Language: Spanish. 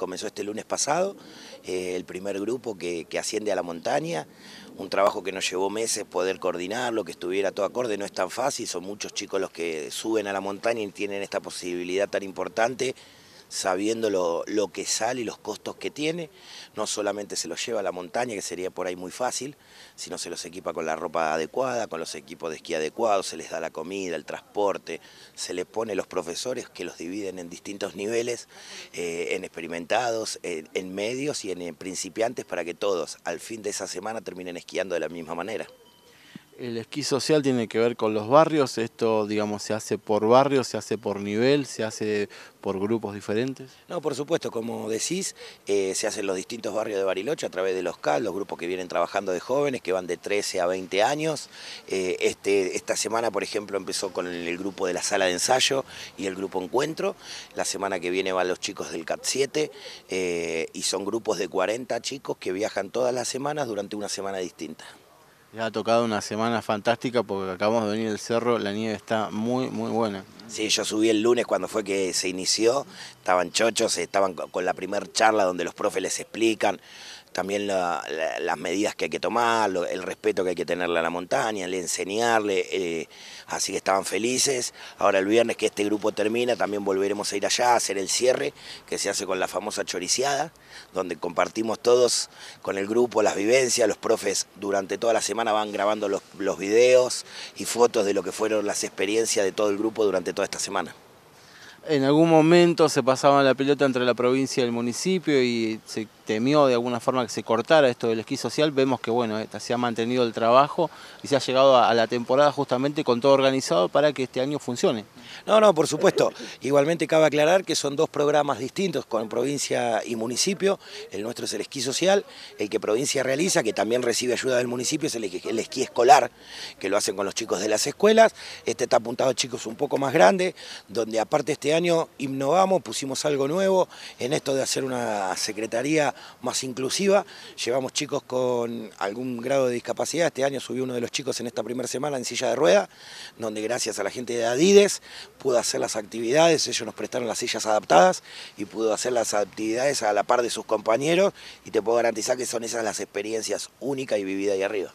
comenzó este lunes pasado, eh, el primer grupo que, que, asciende a la montaña, un trabajo que nos llevó meses poder coordinarlo, que estuviera todo acorde, no es tan fácil, son muchos chicos los que suben a la montaña y tienen esta posibilidad tan importante sabiendo lo, que sale y los costos que tiene. No solamente se los lleva a la montaña, que sería por ahí muy fácil, sino se los equipa con la ropa adecuada, con los equipos de esquí adecuados, se les da la comida, el transporte, se les pone los profesores que los dividen en distintos niveles, eh, en experimentados, en, medios y en eh, principiantes, para que todos al fin de esa semana terminen esquiando de la misma manera. El esquí social tiene que ver con los barrios, esto digamos se hace por barrio, se hace por nivel, se hace por grupos diferentes. No, por supuesto, como decís, eh, se hacen los distintos barrios de Bariloche a través de los CAL, los grupos que vienen trabajando de jóvenes, que van de 13 a 20 años. Eh, este, esta semana, por ejemplo, empezó con el, grupo de la sala de ensayo y el grupo encuentro. La semana que viene van los chicos del CAT 7 eh, y son grupos de 40 chicos que viajan todas las semanas durante una semana distinta. Ya ha tocado una semana fantástica porque acabamos de venir del cerro, la nieve está muy, muy buena. Sí, yo subí el lunes cuando fue que se inició, estaban chochos, estaban con la primera charla donde los profes les explican también las medidas que hay que tomar, el respeto que hay que tenerle a la montaña, le enseñarle, eh, así que estaban felices. Ahora el viernes que este grupo termina, también volveremos a ir allá a hacer el cierre, que se hace con la famosa choriciada, donde compartimos todos con el grupo las vivencias, los profes durante toda la semana van grabando los, los videos y fotos de lo que fueron las experiencias de todo el grupo durante toda esta semana. ¿En algún momento se pasaba la pelota entre la provincia y el municipio y se temió de alguna forma que se cortara esto del esquí social, vemos que bueno, eh, se ha mantenido el trabajo y se ha llegado a, la temporada justamente con todo organizado para que este año funcione. No, no, por supuesto. Igualmente cabe aclarar que son dos programas distintos con provincia y municipio. El nuestro es el esquí social, el que provincia realiza, que también recibe ayuda del municipio, es el, esquí escolar, que lo hacen con los chicos de las escuelas. Este está apuntado a chicos un poco más grandes, donde aparte este año innovamos, pusimos algo nuevo en esto de hacer una secretaría más inclusiva. Llevamos chicos con algún grado de discapacidad. Este año subió uno de los chicos en esta primera semana en silla de rueda, donde gracias a la gente de Adides pudo hacer las actividades. Ellos nos prestaron las sillas adaptadas y pudo hacer las actividades a la par de sus compañeros. Y te puedo garantizar que son esas las experiencias únicas y vividas ahí arriba.